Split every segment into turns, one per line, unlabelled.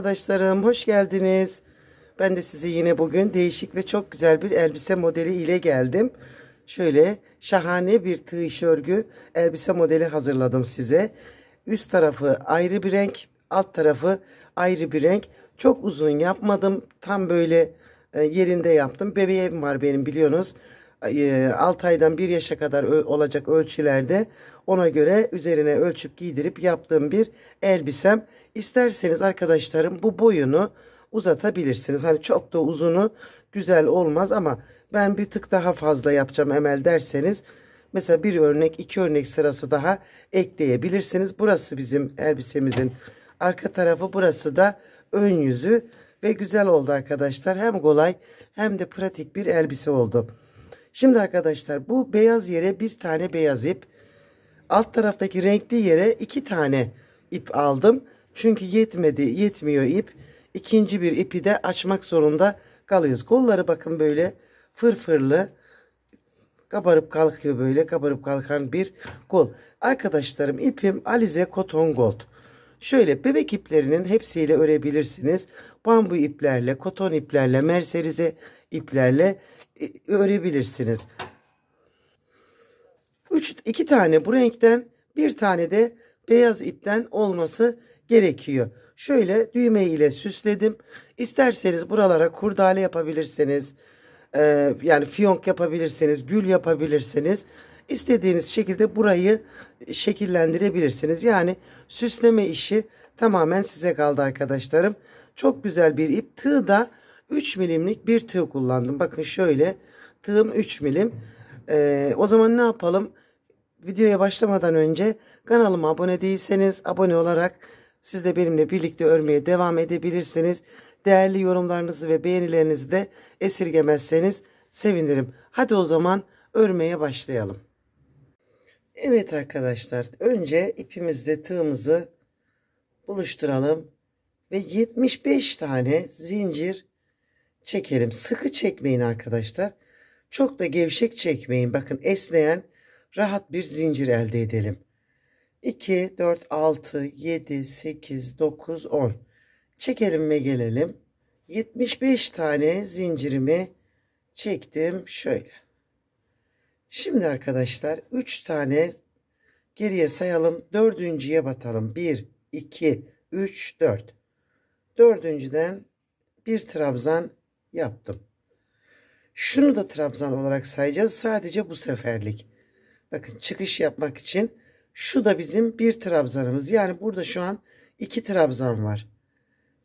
arkadaşlarım hoş geldiniz. Ben de sizi yine bugün değişik ve çok güzel bir elbise modeli ile geldim. Şöyle şahane bir tığ iş örgü elbise modeli hazırladım size. Üst tarafı ayrı bir renk, alt tarafı ayrı bir renk. Çok uzun yapmadım. Tam böyle e, yerinde yaptım. Bebeğim var benim biliyorsunuz. 6 e, aydan 1 yaşa kadar olacak ölçülerde ona göre üzerine ölçüp giydirip yaptığım bir elbisem. İsterseniz arkadaşlarım bu boyunu uzatabilirsiniz. Hani çok da uzunu güzel olmaz ama ben bir tık daha fazla yapacağım Emel derseniz. Mesela bir örnek iki örnek sırası daha ekleyebilirsiniz. Burası bizim elbisemizin arka tarafı burası da ön yüzü ve güzel oldu arkadaşlar. Hem kolay hem de pratik bir elbise oldu. Şimdi arkadaşlar bu beyaz yere bir tane beyaz ip alt taraftaki renkli yere iki tane ip aldım. Çünkü yetmedi, yetmiyor ip. İkinci bir ipi de açmak zorunda kalıyoruz. Kolları bakın böyle fırfırlı kabarıp kalkıyor böyle kabarıp kalkan bir kol. Arkadaşlarım ipim Alize Koton Gold. Şöyle bebek iplerinin hepsiyle örebilirsiniz. Bambu iplerle, koton iplerle, merserize iplerle e, örebilirsiniz. Üç, iki tane bu renkten bir tane de beyaz ipten olması gerekiyor. Şöyle düğme ile süsledim. İsterseniz buralara kurdale yapabilirsiniz. Ee, yani fiyonk yapabilirsiniz. Gül yapabilirsiniz. İstediğiniz şekilde burayı şekillendirebilirsiniz. Yani süsleme işi tamamen size kaldı arkadaşlarım. Çok güzel bir ip. Tığ da 3 milimlik bir tığ kullandım. Bakın şöyle tığım 3 milim. Ee, o zaman ne yapalım? videoya başlamadan önce kanalıma abone değilseniz abone olarak siz de benimle birlikte örmeye devam edebilirsiniz. Değerli yorumlarınızı ve beğenilerinizi de esirgemezseniz sevinirim. Hadi o zaman örmeye başlayalım. Evet arkadaşlar önce ipimizle tığımızı buluşturalım ve 75 tane zincir çekelim. Sıkı çekmeyin arkadaşlar. Çok da gevşek çekmeyin. Bakın esneyen rahat bir zincir elde edelim. 2, 4, 6, 7, 8, 9, 10. Çekelim ve gelelim. 75 tane zincirimi çektim. Şöyle. Şimdi arkadaşlar 3 tane geriye sayalım. Dördüncüye batalım. 1, 2, 3, 4. Dördüncüden bir trabzan yaptım. Şunu da trabzan olarak sayacağız. Sadece bu seferlik. Bakın çıkış yapmak için şu da bizim bir trabzanımız. Yani burada şu an iki trabzan var.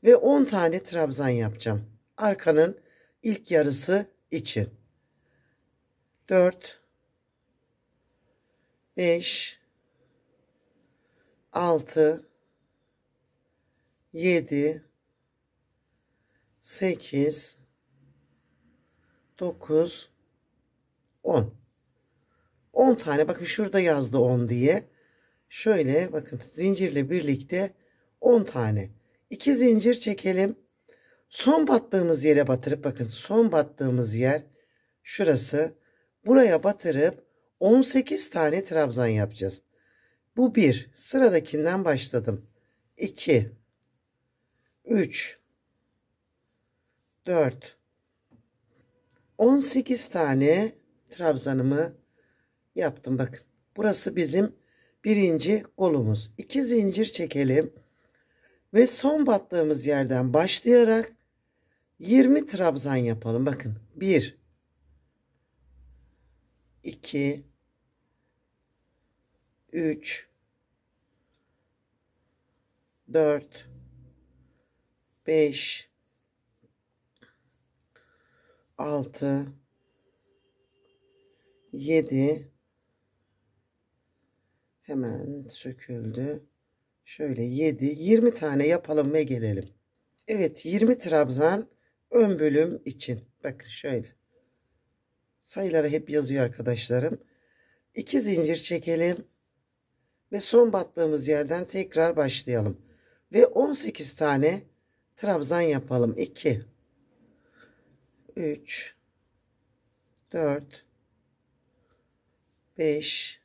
Ve 10 tane trabzan yapacağım. Arkanın ilk yarısı için. 4 5 6 7 8 9 10 10 tane bakın şurada yazdı 10 diye. Şöyle bakın zincirle birlikte 10 tane. 2 zincir çekelim. Son battığımız yere batırıp bakın son battığımız yer şurası. Buraya batırıp 18 tane trabzan yapacağız. Bu 1. Sıradakinden başladım. 2 3 4 18 tane trabzanımı yaptım bakın. Burası bizim birinci kolumuz. İki zincir çekelim ve son battığımız yerden başlayarak 20 trabzan yapalım. Bakın 1 2 3 4 5 6 7 Hemen söküldü. Şöyle 7, 20 tane yapalım ve gelelim. Evet 20 trabzan ön bölüm için. Bakın şöyle. Sayıları hep yazıyor arkadaşlarım. 2 zincir çekelim. Ve son battığımız yerden tekrar başlayalım. Ve 18 tane trabzan yapalım. 2 3 4 5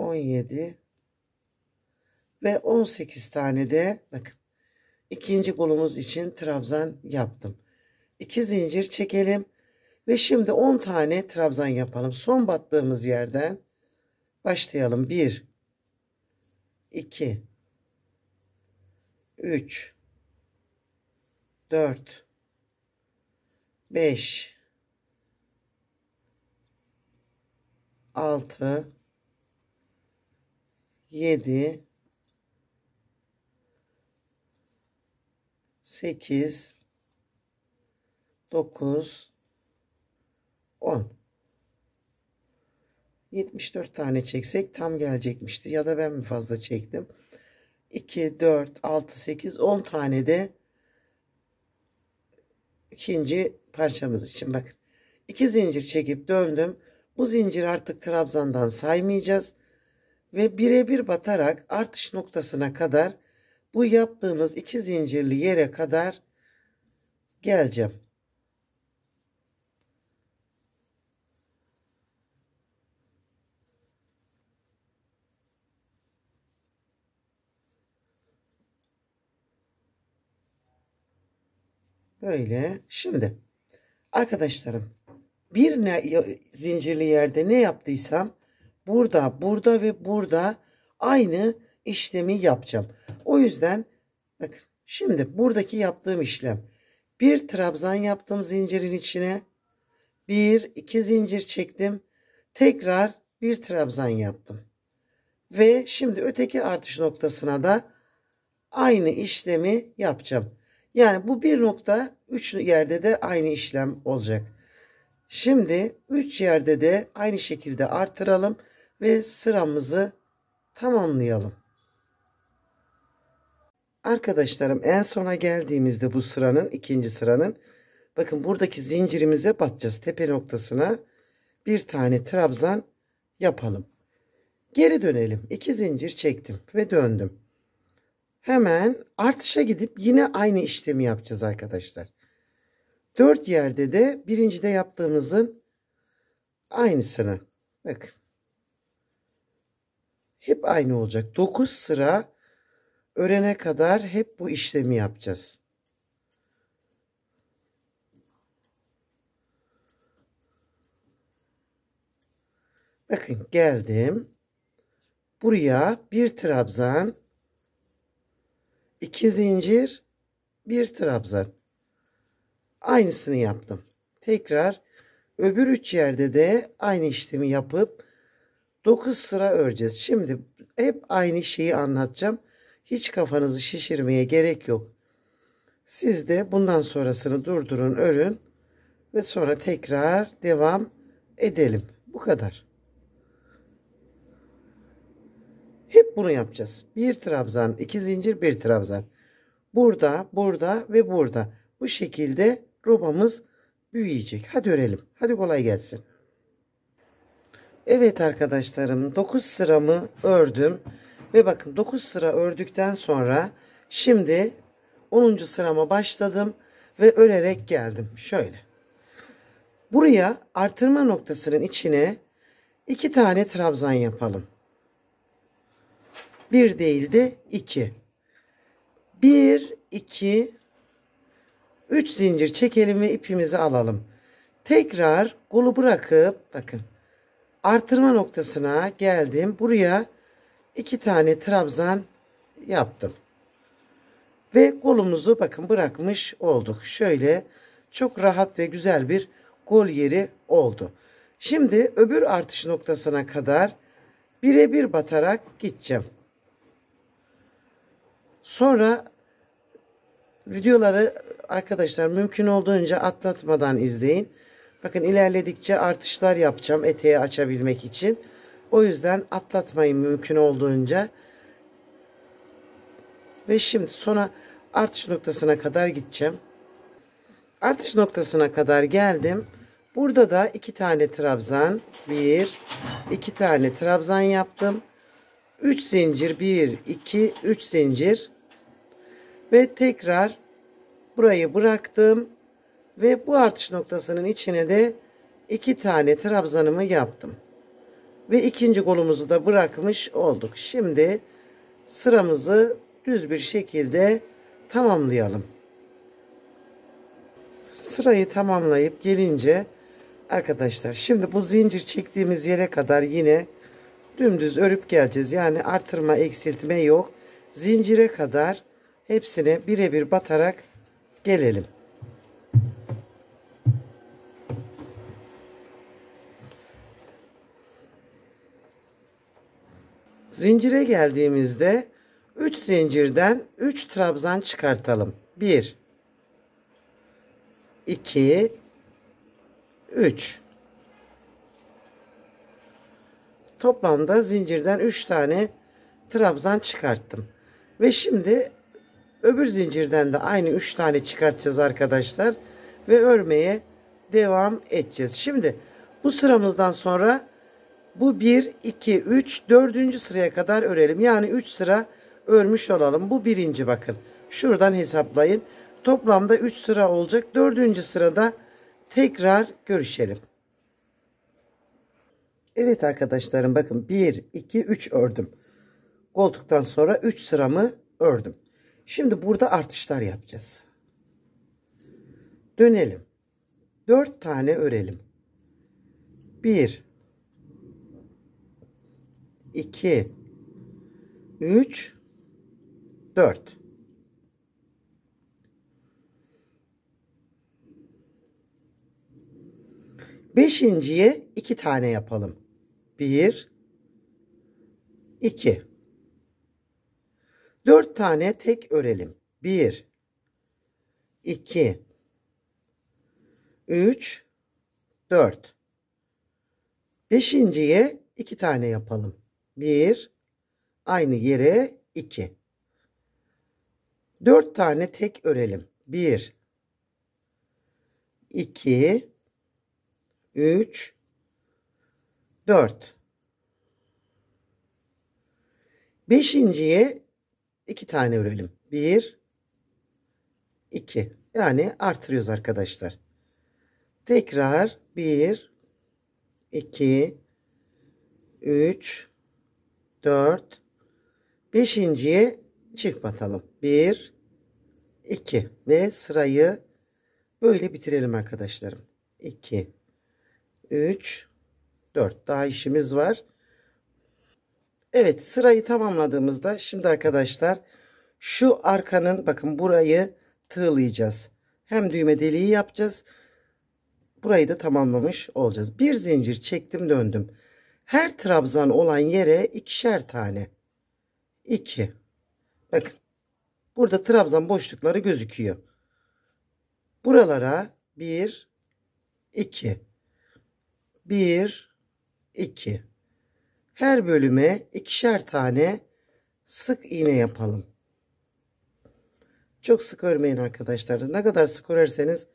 17 ve 18 tane de bakın ikinci kolumuz için trabzan yaptım. 2 zincir çekelim ve şimdi 10 tane trabzan yapalım. Son battığımız yerden başlayalım. 1 2 3 4 5 6 7 8 9 10 74 tane çeksek tam gelecekmişti. Ya da ben mi fazla çektim? 2, 4, 6, 8, 10 tane de ikinci parçamız için bakın. 2 zincir çekip döndüm. Bu zincir artık trabzandan saymayacağız ve birebir batarak artış noktasına kadar bu yaptığımız iki zincirli yere kadar geleceğim. Böyle. Şimdi arkadaşlarım bir ne, zincirli yerde ne yaptıysam burada, burada ve burada aynı işlemi yapacağım. O yüzden bakın şimdi buradaki yaptığım işlem bir trabzan yaptım zincirin içine. Bir, iki zincir çektim. Tekrar bir trabzan yaptım. Ve şimdi öteki artış noktasına da aynı işlemi yapacağım. Yani bu bir nokta üç yerde de aynı işlem olacak. Şimdi üç yerde de aynı şekilde artıralım ve sıramızı tamamlayalım. Arkadaşlarım en sona geldiğimizde bu sıranın ikinci sıranın bakın buradaki zincirimize batacağız. Tepe noktasına bir tane trabzan yapalım. Geri dönelim. İki zincir çektim ve döndüm. Hemen artışa gidip yine aynı işlemi yapacağız arkadaşlar. Dört yerde de birincide yaptığımızın aynısını. Bakın hep aynı olacak. 9 sıra örene kadar hep bu işlemi yapacağız. Bakın geldim. Buraya bir trabzan, iki zincir, bir trabzan. Aynısını yaptım. Tekrar öbür üç yerde de aynı işlemi yapıp 9 sıra öreceğiz. Şimdi hep aynı şeyi anlatacağım. Hiç kafanızı şişirmeye gerek yok. Siz de bundan sonrasını durdurun, örün ve sonra tekrar devam edelim. Bu kadar. Hep bunu yapacağız. Bir trabzan, iki zincir, bir trabzan. Burada, burada ve burada. Bu şekilde robamız büyüyecek. Hadi örelim. Hadi kolay gelsin. Evet arkadaşlarım 9 sıramı ördüm. Ve bakın 9 sıra ördükten sonra şimdi 10. sırama başladım ve örerek geldim. Şöyle. Buraya artırma noktasının içine iki tane trabzan yapalım. Bir değildi iki. Bir, iki, üç zincir çekelim ve ipimizi alalım. Tekrar kolu bırakıp bakın artırma noktasına geldim. Buraya iki tane trabzan yaptım. Ve kolumuzu bakın bırakmış olduk. Şöyle çok rahat ve güzel bir gol yeri oldu. Şimdi öbür artış noktasına kadar birebir batarak gideceğim. Sonra videoları arkadaşlar mümkün olduğunca atlatmadan izleyin. Bakın ilerledikçe artışlar yapacağım eteği açabilmek için. O yüzden atlatmayın mümkün olduğunca. Ve şimdi sona artış noktasına kadar gideceğim. Artış noktasına kadar geldim. Burada da iki tane trabzan, bir, iki tane trabzan yaptım. Üç zincir bir, iki, üç zincir ve tekrar burayı bıraktım ve bu artış noktasının içine de iki tane trabzanımı yaptım. Ve ikinci kolumuzu da bırakmış olduk. Şimdi sıramızı düz bir şekilde tamamlayalım. Sırayı tamamlayıp gelince arkadaşlar şimdi bu zincir çektiğimiz yere kadar yine dümdüz örüp geleceğiz. Yani artırma eksiltme yok. Zincire kadar hepsine birebir batarak gelelim. Zincire geldiğimizde 3 zincirden 3 trabzan çıkartalım. 1 2 3 Toplamda zincirden 3 tane trabzan çıkarttım. Ve şimdi öbür zincirden de aynı 3 tane çıkartacağız arkadaşlar ve örmeye devam edeceğiz. Şimdi bu sıramızdan sonra bu 1, 2, 3, 4. sıraya kadar örelim. Yani 3 sıra örmüş olalım. Bu birinci bakın. Şuradan hesaplayın. Toplamda 3 sıra olacak. 4. sırada tekrar görüşelim. Evet arkadaşlarım bakın 1, 2, 3 ördüm. Koltuktan sonra 3 sıramı ördüm. Şimdi burada artışlar yapacağız. Dönelim. 4 tane örelim. 1 2 3 4 Beşinciye iki tane yapalım. Bir, iki. Dört tane tek örelim. Bir, iki, üç, dört. Beşinciye iki tane yapalım. 1. Aynı yere 2. 4 tane tek örelim. 1. 2. 3. 4. Beşinciye iki tane örelim. Bir, iki. Yani artırıyoruz arkadaşlar. Tekrar bir, iki, üç, 4 5.ye çift batalım. 1 2 ve sırayı böyle bitirelim arkadaşlarım. 2 3 4 daha işimiz var. Evet sırayı tamamladığımızda şimdi arkadaşlar şu arkanın bakın burayı tığlayacağız. Hem düğme deliği yapacağız. Burayı da tamamlamış olacağız. Bir zincir çektim döndüm. Her trabzan olan yere ikişer tane. 2. Bakın. Burada trabzan boşlukları gözüküyor. Buralara 1 2 1 2 Her bölüme ikişer tane sık iğne yapalım. Çok sık örmeyin arkadaşlar. Ne kadar sık örerseniz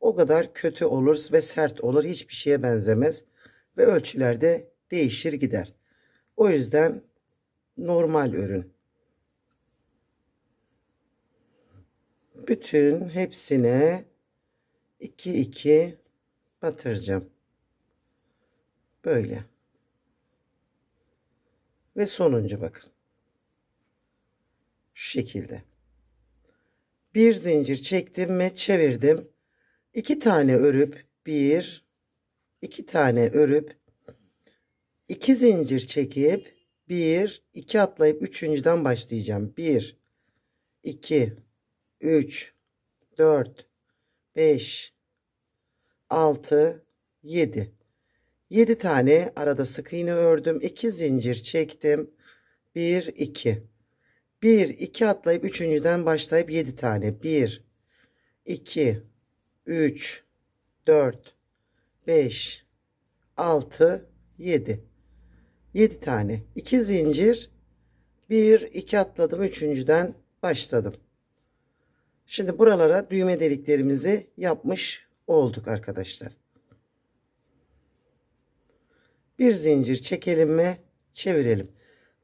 o kadar kötü olur ve sert olur. Hiçbir şeye benzemez. Ve ölçülerde değişir gider. O yüzden normal örün. Bütün hepsine 2 2 batıracağım. Böyle. Ve sonuncu bakın. Şu şekilde. Bir zincir çektim ve çevirdim. İki tane örüp bir, iki tane örüp 2 zincir çekip 1 2 atlayıp 3.'den başlayacağım. 1 2 3 4 5 6 7 7 tane arada sık iğne ördüm. 2 zincir çektim. 1 2 1 2 atlayıp 3.'den başlayıp 7 tane. 1 2 3 4 5 6 7 7 tane 2 zincir 1 2 atladım üçüncüden başladım şimdi buralara düğme deliklerimizi yapmış olduk arkadaşlar bir zincir çekelim mi çevirelim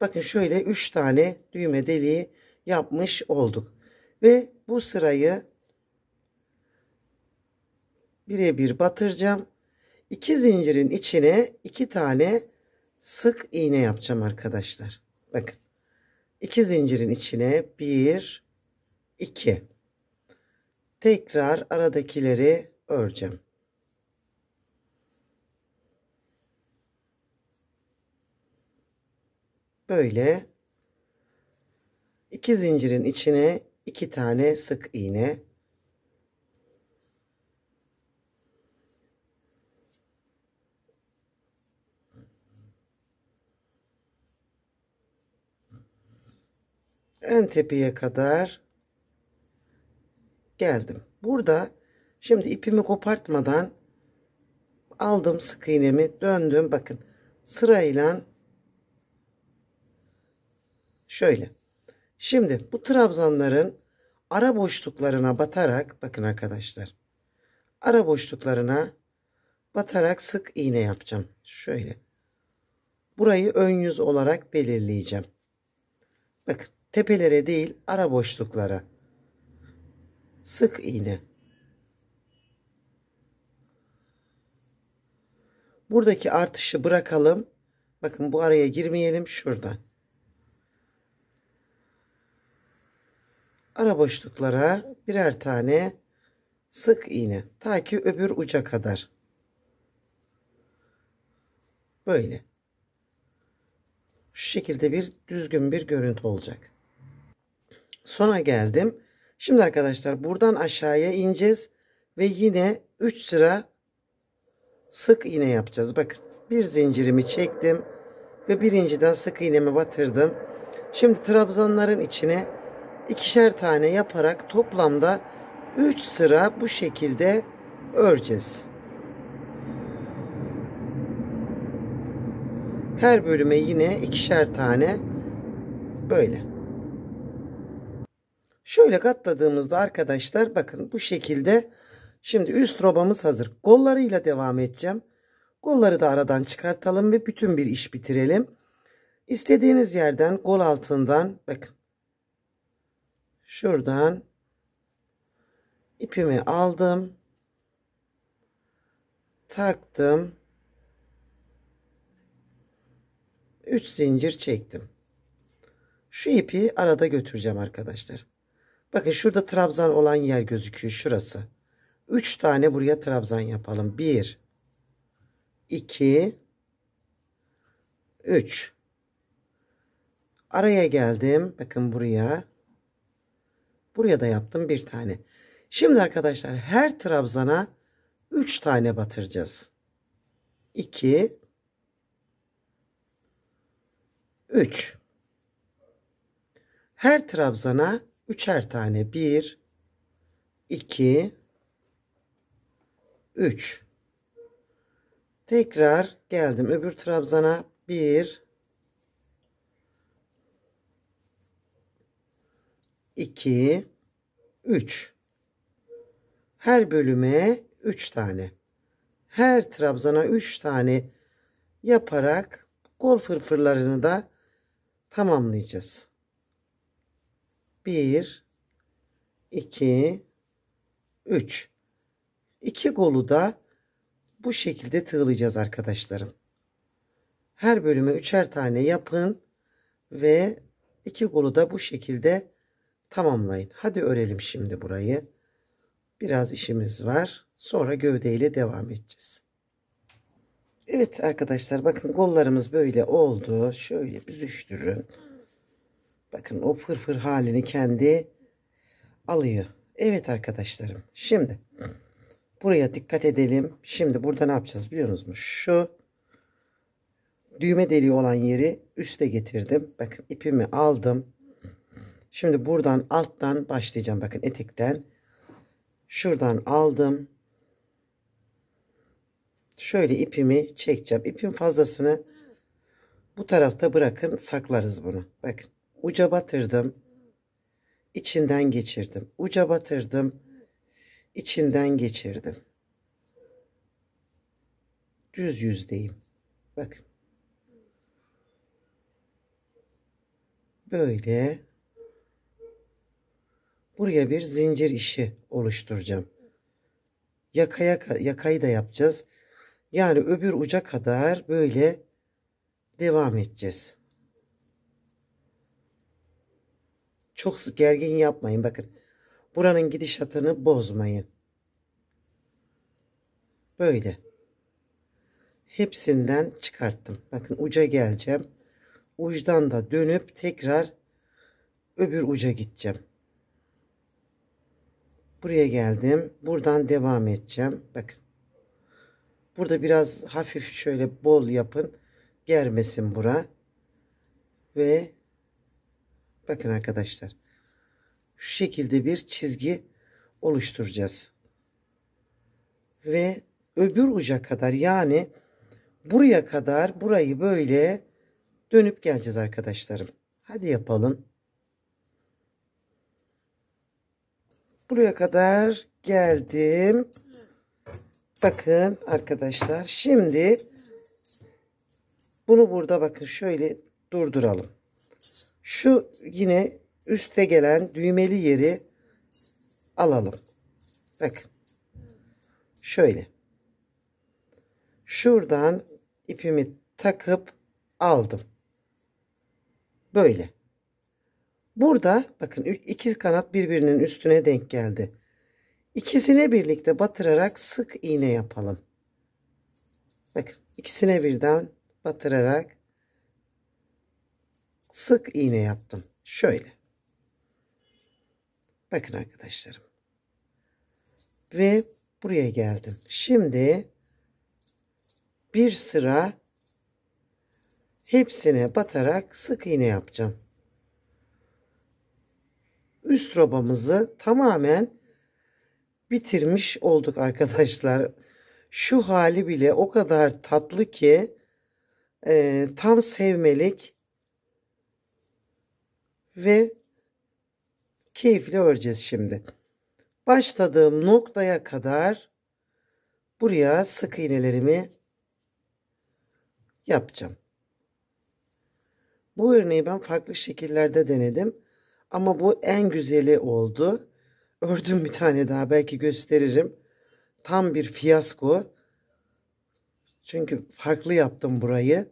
bakın şöyle 3 tane düğme deliği yapmış olduk ve bu sırayı birebir batıracağım 2 zincirin içine 2 tane sık iğne yapacağım arkadaşlar. Bakın. 2 zincirin içine bir, iki. tekrar aradakileri öreceğim. Böyle 2 zincirin içine iki tane sık iğne en tepeye kadar geldim. Burada şimdi ipimi kopartmadan aldım sık iğnemi döndüm bakın sırayla şöyle şimdi bu trabzanların ara boşluklarına batarak bakın arkadaşlar ara boşluklarına batarak sık iğne yapacağım şöyle burayı ön yüz olarak belirleyeceğim bakın tepelere değil ara boşluklara. Sık iğne. Buradaki artışı bırakalım. Bakın bu araya girmeyelim şuradan. Ara boşluklara birer tane sık iğne ta ki öbür uca kadar. Böyle. Şu şekilde bir düzgün bir görüntü olacak sona geldim. Şimdi arkadaşlar buradan aşağıya ineceğiz ve yine 3 sıra sık iğne yapacağız. Bakın bir zincirimi çektim ve birinciden sık iğnemi batırdım. Şimdi trabzanların içine ikişer tane yaparak toplamda 3 sıra bu şekilde öreceğiz. Her bölüme yine ikişer tane böyle. Şöyle katladığımızda arkadaşlar bakın bu şekilde şimdi üst robamız hazır. Kollarıyla devam edeceğim. Kolları da aradan çıkartalım ve bütün bir iş bitirelim. İstediğiniz yerden kol altından bakın. Şuradan ipimi aldım. Taktım. 3 zincir çektim. Şu ipi arada götüreceğim arkadaşlar. Bakın şurada trabzan olan yer gözüküyor. Şurası. 3 tane buraya trabzan yapalım. 1 2 3 Araya geldim. Bakın buraya. Buraya da yaptım bir tane. Şimdi arkadaşlar her trabzana 3 tane batıracağız. 2 3 Her trabzana Üçer tane. Bir, iki, üç. Tekrar geldim öbür trabzana. Bir, iki, üç. Her bölüme üç tane. Her trabzana üç tane yaparak kol fırfırlarını da tamamlayacağız. 1 2 3 2 golu da bu şekilde tığlayacağız arkadaşlarım. Her bölüme üçer tane yapın ve iki golu da bu şekilde tamamlayın. Hadi örelim şimdi burayı. Biraz işimiz var. Sonra gövdeyle devam edeceğiz. Evet arkadaşlar bakın kollarımız böyle oldu. Şöyle büzüştürün. Bakın o fırfır halini kendi alıyor. Evet arkadaşlarım. Şimdi buraya dikkat edelim. Şimdi burada ne yapacağız biliyor musunuz? Şu düğme deliği olan yeri üste getirdim. Bakın ipimi aldım. Şimdi buradan alttan başlayacağım. Bakın etikten Şuradan aldım. Şöyle ipimi çekeceğim. İpin fazlasını bu tarafta bırakın saklarız bunu. Bakın uca batırdım. içinden geçirdim. Uca batırdım. içinden geçirdim. Düz yüzdeyim. Bakın. Böyle buraya bir zincir işi oluşturacağım. Yakaya yakayı da yapacağız. Yani öbür uca kadar böyle devam edeceğiz. Çok gergin yapmayın. Bakın buranın gidişatını bozmayın. Böyle. Hepsinden çıkarttım. Bakın uca geleceğim. Ucdan da dönüp tekrar öbür uca gideceğim. Buraya geldim. Buradan devam edeceğim. Bakın. Burada biraz hafif şöyle bol yapın. Germesin bura. Ve Bakın arkadaşlar. Şu şekilde bir çizgi oluşturacağız. Ve öbür uca kadar yani buraya kadar burayı böyle dönüp geleceğiz arkadaşlarım. Hadi yapalım. Buraya kadar geldim. Bakın arkadaşlar şimdi bunu burada bakın şöyle durduralım. Şu yine üste gelen düğmeli yeri alalım. Bakın. Şöyle. Şuradan ipimi takıp aldım. Böyle. Burada bakın iki kanat birbirinin üstüne denk geldi. İkisine birlikte batırarak sık iğne yapalım. Bakın ikisine birden batırarak sık iğne yaptım. Şöyle. Bakın arkadaşlarım. Ve buraya geldim. Şimdi bir sıra hepsine batarak sık iğne yapacağım. Üst robamızı tamamen bitirmiş olduk arkadaşlar. Şu hali bile o kadar tatlı ki e, tam sevmelik ve keyifle öreceğiz şimdi. Başladığım noktaya kadar buraya sık iğnelerimi yapacağım. Bu örneği ben farklı şekillerde denedim. Ama bu en güzeli oldu. Ördüm bir tane daha belki gösteririm. Tam bir fiyasko. Çünkü farklı yaptım burayı.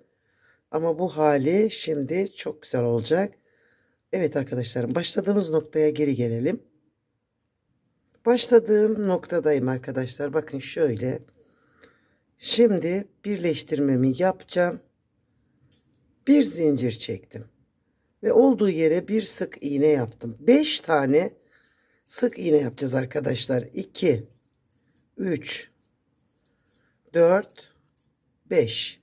Ama bu hali şimdi çok güzel olacak. Evet arkadaşlarım başladığımız noktaya geri gelelim. Başladığım noktadayım arkadaşlar. Bakın şöyle. Şimdi birleştirmemi yapacağım. Bir zincir çektim. Ve olduğu yere bir sık iğne yaptım. 5 tane sık iğne yapacağız arkadaşlar. 2 3 4 5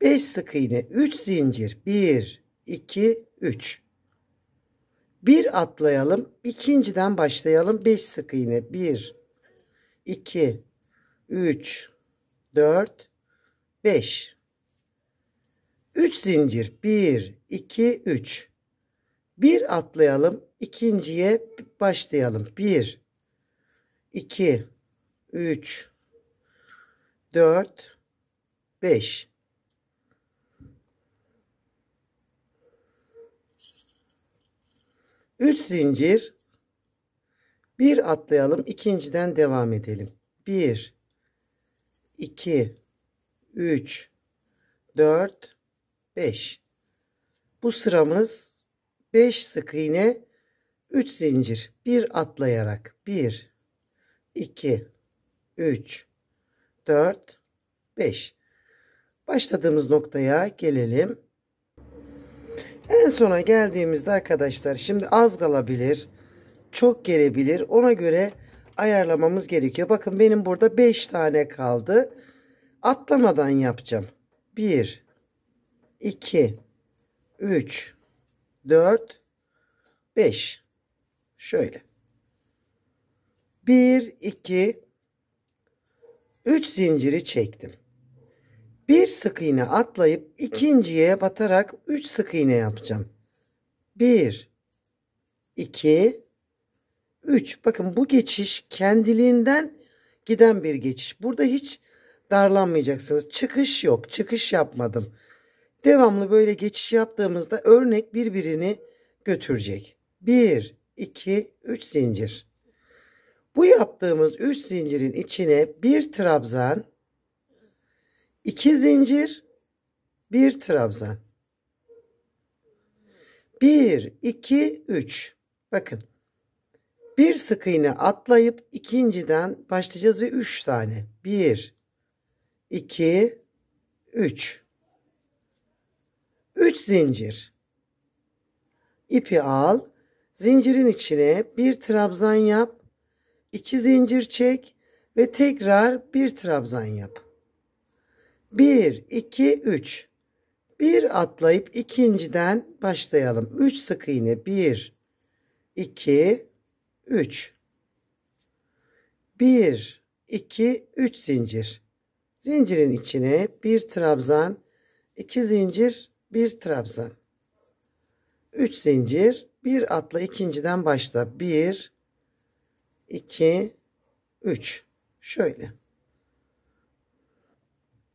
5 sık iğne 3 zincir 1 2 3 bir atlayalım. ikinciden başlayalım. Beş sık iğne. Bir, iki, üç, dört, beş. Üç zincir. Bir, iki, üç. Bir atlayalım. ikinciye başlayalım. Bir, iki, üç, dört, beş. 3 zincir bir atlayalım ikinciden devam edelim 1 2 3 4 5 bu sıramız 5 sık iğne 3 zincir bir atlayarak 1 2 3 4 5 başladığımız noktaya gelelim en sona geldiğimizde arkadaşlar şimdi az kalabilir. Çok gelebilir. Ona göre ayarlamamız gerekiyor. Bakın benim burada 5 tane kaldı. Atlamadan yapacağım. 1 2 3 4 5 Şöyle. 1 2 3 zinciri çektim. Bir sık iğne atlayıp ikinciye batarak 3 sık iğne yapacağım. 1 2 3 Bakın bu geçiş kendiliğinden giden bir geçiş. Burada hiç darlanmayacaksınız. Çıkış yok. Çıkış yapmadım. Devamlı böyle geçiş yaptığımızda örnek birbirini götürecek. 1 2 3 zincir. Bu yaptığımız 3 zincirin içine bir trabzan 2 zincir, 1 trabzan. 1 2 3. Bakın. Bir sık iğne atlayıp ikinciden başlayacağız ve 3 tane. 1 2 3. 3 zincir. İpi al. Zincirin içine bir trabzan yap. 2 zincir çek ve tekrar bir trabzan yap. 1, 2, 3. Bir atlayıp ikinciden başlayalım. 3 sık iğne. 1, 2, 3. 1, 2, 3 zincir. Zincirin içine bir trabzan, iki zincir, bir trabzan. 3 zincir, bir atla ikinciden başla. 1, 2, 3. Şöyle.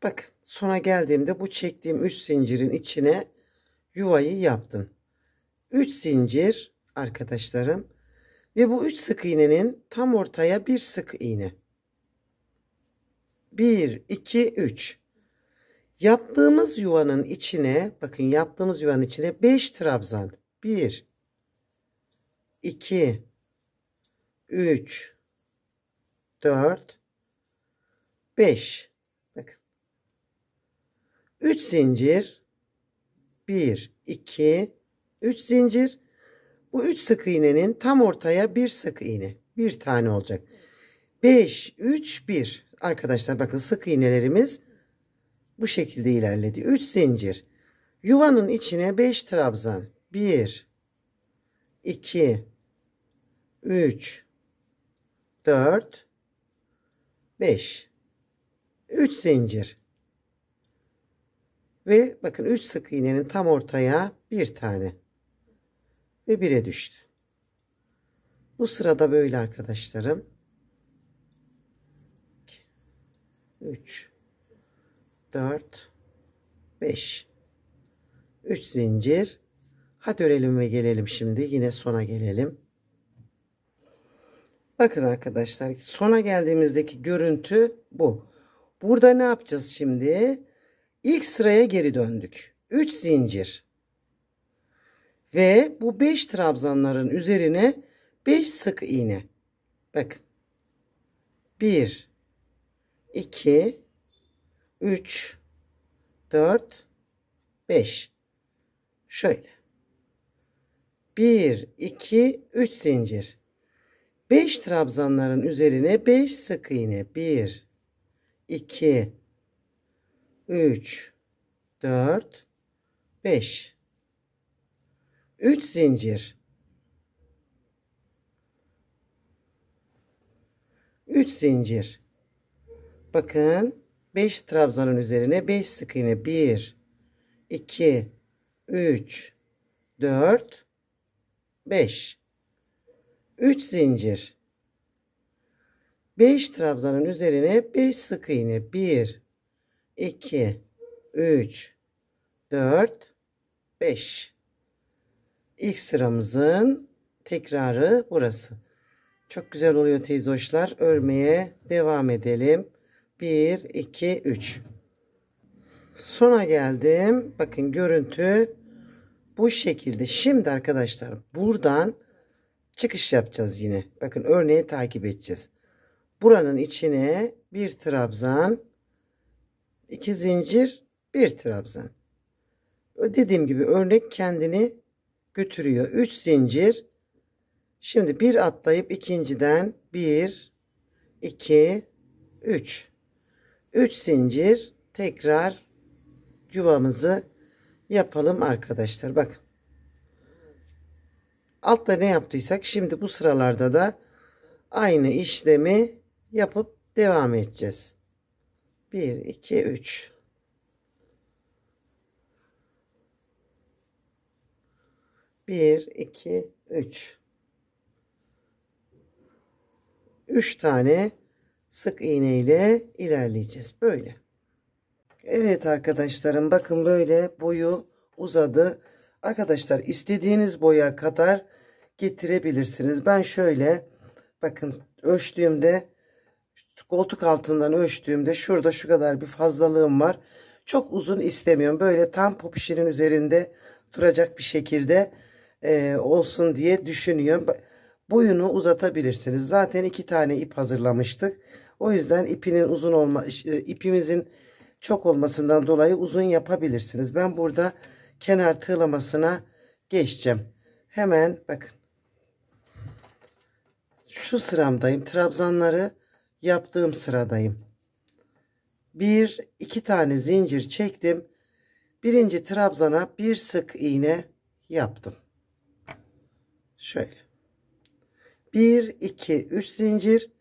Bak sona geldiğimde bu çektiğim 3 zincirin içine yuvayı yaptım. 3 zincir arkadaşlarım ve bu 3 sık iğnenin tam ortaya bir sık iğne. 1 2 3 Yaptığımız yuvanın içine bakın yaptığımız yuvanın içine 5 trabzan. 1 2 3 4 5 3 zincir 1 2 3 zincir bu 3 sık iğnenin tam ortaya bir sık iğne bir tane olacak 5 3 1 arkadaşlar bakın sık iğnelerimiz bu şekilde ilerledi 3 zincir yuvanın içine 5 trabzan 1 2 3 4 5 3 zincir ve bakın 3 sık iğnenin tam ortaya bir tane. Ve 1'e düştü. Bu sırada böyle arkadaşlarım. 3 4 5 3 zincir. Hadi örelim ve gelelim şimdi. Yine sona gelelim. Bakın arkadaşlar sona geldiğimizdeki görüntü bu. Burada ne yapacağız şimdi? İlk sıraya geri döndük. 3 zincir. Ve bu 5 trabzanların üzerine 5 sık iğne. Bakın. 1 2 3 4 5 Şöyle. 1 2 3 zincir. 5 trabzanların üzerine 5 sık iğne. 1 2 3 4 5 3 zincir 3 zincir bakın 5 trabzanın üzerine 5 sık iğne 1 2 3 4 5 3 zincir 5 trabzanın üzerine 5 sık iğne 1 2, 3, 4, 5. İlk sıramızın tekrarı burası. Çok güzel oluyor teyze hoşlar. Örmeye devam edelim. 1, 2, 3. Sona geldim. Bakın görüntü bu şekilde. Şimdi arkadaşlar buradan çıkış yapacağız yine. Bakın örneği takip edeceğiz. Buranın içine bir trabzan 2 zincir, 1 trabzan. Dediğim gibi örnek kendini götürüyor. 3 zincir. Şimdi bir atlayıp ikinciden 1 2 3 3 zincir tekrar yuvamızı yapalım arkadaşlar. Bakın. Altta ne yaptıysak şimdi bu sıralarda da aynı işlemi yapıp devam edeceğiz. 1 2 3 1 2 3 3 tane sık iğne ile ilerleyeceğiz böyle Evet arkadaşlarım bakın böyle boyu uzadı arkadaşlar istediğiniz boya kadar getirebilirsiniz ben şöyle bakın ölçtüğümde koltuk altından ölçtüğümde şurada şu kadar bir fazlalığım var. Çok uzun istemiyorum. Böyle tam popişinin üzerinde duracak bir şekilde e, olsun diye düşünüyorum. Boyunu uzatabilirsiniz. Zaten iki tane ip hazırlamıştık. O yüzden ipinin uzun olma, e, ipimizin çok olmasından dolayı uzun yapabilirsiniz. Ben burada kenar tığlamasına geçeceğim. Hemen bakın. Şu sıramdayım. Trabzanları yaptığım sıradayım. Bir, iki tane zincir çektim. Birinci trabzana bir sık iğne yaptım. Şöyle. Bir, iki, üç zincir.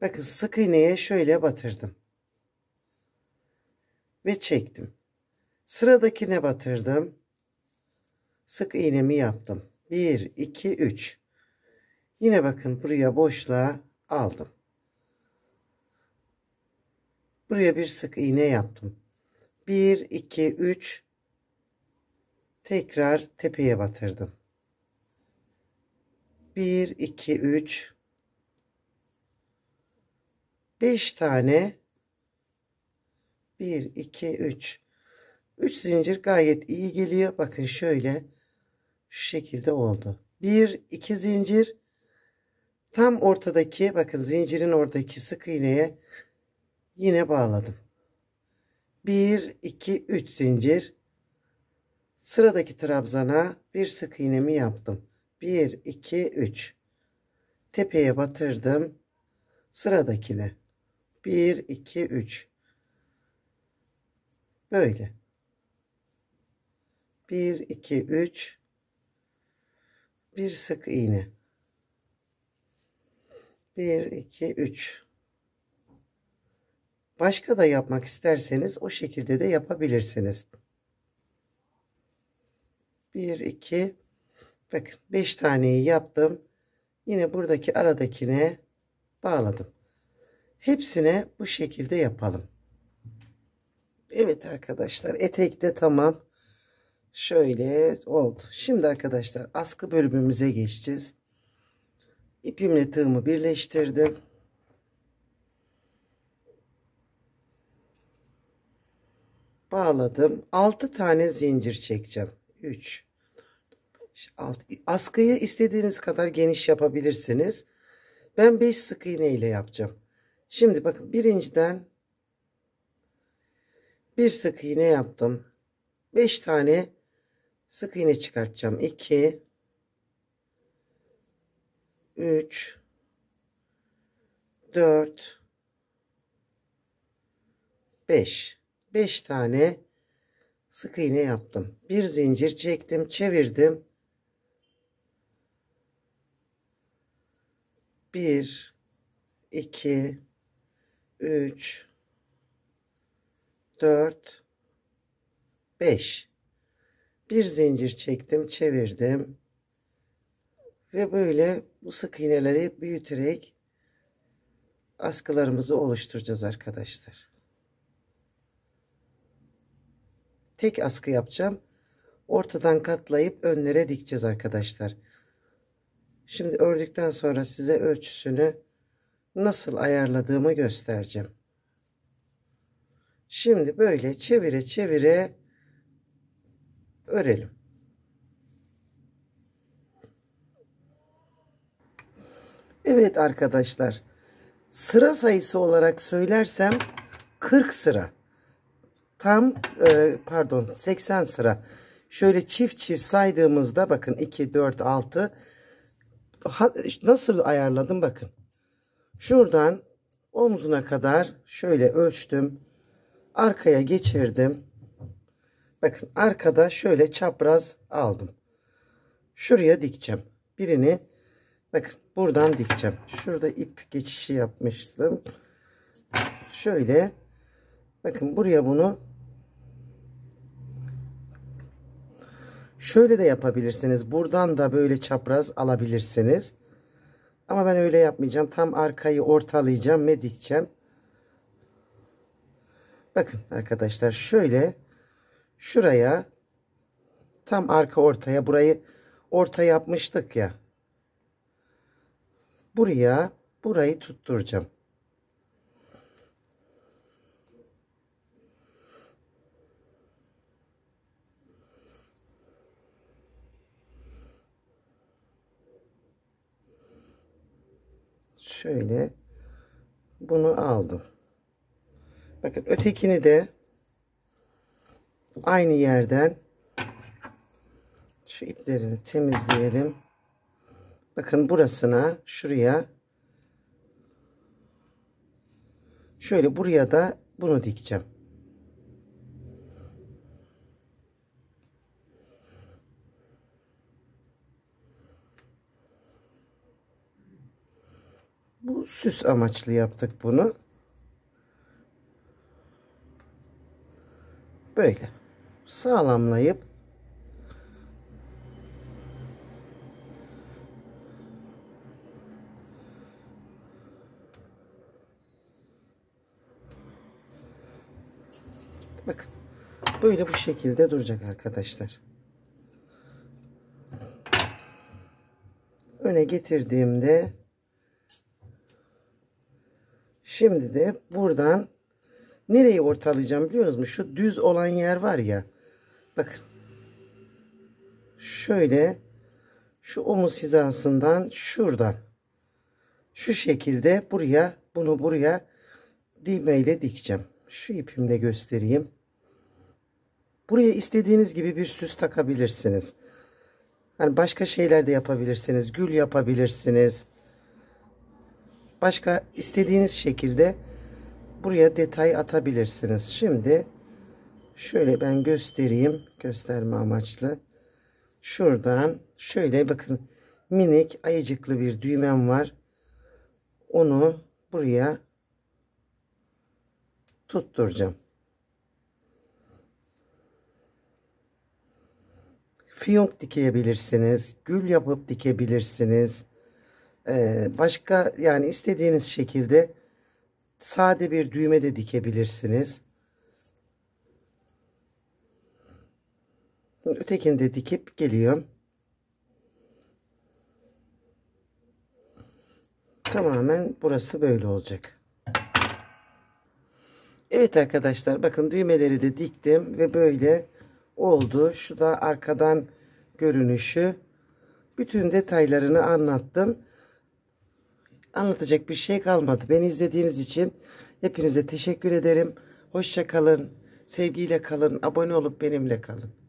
Bakın sık iğneye şöyle batırdım. Ve çektim. Sıradakine batırdım. Sık iğnemi yaptım. 1, 2, 3. Yine bakın buraya boşluğa aldım buraya bir sık iğne yaptım 1 2 3 tekrar tepeye batırdım 1 2 3 5 tane 1 2 3 3 zincir gayet iyi geliyor bakın şöyle şu şekilde oldu 1 2 zincir tam ortadaki bakın zincirin oradaki sık iğneye yine bağladım. 1 2 3 zincir sıradaki trabzana bir sık iğnemi yaptım. 1 2 3 tepeye batırdım. Sıradakine 1 2 3 böyle 1 2 3 bir sık iğne 1 2 3 Başka da yapmak isterseniz o şekilde de yapabilirsiniz. 1, 2, bakın 5 taneyi yaptım. Yine buradaki aradakine bağladım. Hepsine bu şekilde yapalım. Evet arkadaşlar etek de tamam. Şöyle oldu. Şimdi arkadaşlar askı bölümümüze geçeceğiz. İpimle tığımı birleştirdim. bağladım. 6 tane zincir çekeceğim. 3 6 askıyı istediğiniz kadar geniş yapabilirsiniz. Ben 5 sık iğne ile yapacağım. Şimdi bakın birinciden bir sık iğne yaptım. 5 tane sık iğne çıkartacağım. 2 3 4 5 5 tane sık iğne yaptım. Bir zincir çektim, çevirdim. 1 2 3 4 5 bir zincir çektim, çevirdim. Ve böyle bu sık iğneleri büyüterek askılarımızı oluşturacağız arkadaşlar. tek askı yapacağım. Ortadan katlayıp önlere dikeceğiz arkadaşlar. Şimdi ördükten sonra size ölçüsünü nasıl ayarladığımı göstereceğim. Şimdi böyle çevire çevire örelim. Evet arkadaşlar sıra sayısı olarak söylersem 40 sıra tam e, pardon 80 sıra şöyle çift çift saydığımızda bakın 2 4 6 ha, nasıl ayarladım bakın şuradan omzuna kadar şöyle ölçtüm arkaya geçirdim bakın arkada şöyle çapraz aldım şuraya dikeceğim birini bakın buradan dikeceğim şurada ip geçişi yapmıştım şöyle Bakın buraya bunu şöyle de yapabilirsiniz. Buradan da böyle çapraz alabilirsiniz. Ama ben öyle yapmayacağım. Tam arkayı ortalayacağım ve dikeceğim. Bakın arkadaşlar şöyle şuraya tam arka ortaya burayı orta yapmıştık ya. Buraya burayı tutturacağım. şöyle bunu aldım. Bakın ötekini de aynı yerden şu iplerini temizleyelim. Bakın burasına şuraya şöyle buraya da bunu dikeceğim. Bu süs amaçlı yaptık bunu. Böyle sağlamlayıp Bakın böyle bu şekilde duracak arkadaşlar. Öne getirdiğimde Şimdi de buradan nereyi ortalayacağım biliyor musunuz? Şu düz olan yer var ya. Bakın. Şöyle şu omuz hizasından şuradan şu şekilde buraya bunu buraya düğmeyle dikeceğim. Şu ipimle göstereyim. Buraya istediğiniz gibi bir süs takabilirsiniz. Yani başka şeyler de yapabilirsiniz. Gül yapabilirsiniz. Başka istediğiniz şekilde buraya detay atabilirsiniz. Şimdi şöyle ben göstereyim. Gösterme amaçlı. Şuradan şöyle bakın minik ayıcıklı bir düğmem var. Onu buraya tutturacağım. Fiyonk dikebilirsiniz. Gül yapıp dikebilirsiniz. Ee, başka yani istediğiniz şekilde sade bir düğme de dikebilirsiniz. Ötekini de dikip geliyorum. Tamamen burası böyle olacak. Evet arkadaşlar bakın düğmeleri de diktim ve böyle oldu. Şu da arkadan görünüşü. Bütün detaylarını anlattım. Anlatacak bir şey kalmadı. Beni izlediğiniz için hepinize teşekkür ederim. Hoşça kalın. Sevgiyle kalın. Abone olup benimle kalın.